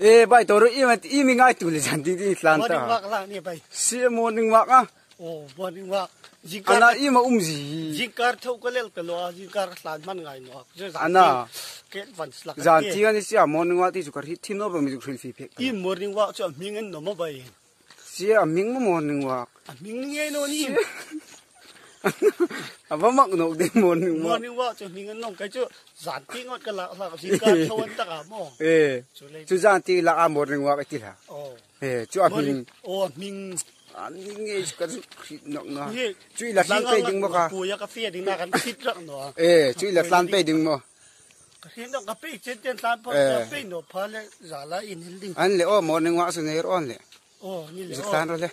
e eh, bai to ro im imi ngai tu le jan đi đi tlan ta wak la ni bai si mo ning wak a o bo ning wak jikar ana ima um ji jikar thau ka lel ka lo a jikar tlan man ngai no ana ke van slak jan ti ani si a mo ning wak ti ju kar thì thin no ro mi ju khil fi pek i mo ning wak chu ming en no mo nó si a ah, ming mo mo ning wak a ah, ming nge no ni à vâng mộng nộp đi muốn muốn như cho chúng mình nông cái chỗ giản tí ngót cái là là gì cả thâu ăn tất cả mò ê chú giản tí là à một người ngoại tí là ê chú à mình ô mình anh à, nghe cái nó nó chú à. là lan pe đừng mà cả cua cà phê đừng mà cái thịt rắc nó ê chú là lan pe đừng mà hiện đang cà phê trên trên lan pe nó phá lên giả là in hình anh lẽ ô một người ngoại xuống này rồi anh lẽ ô như lẽ rồi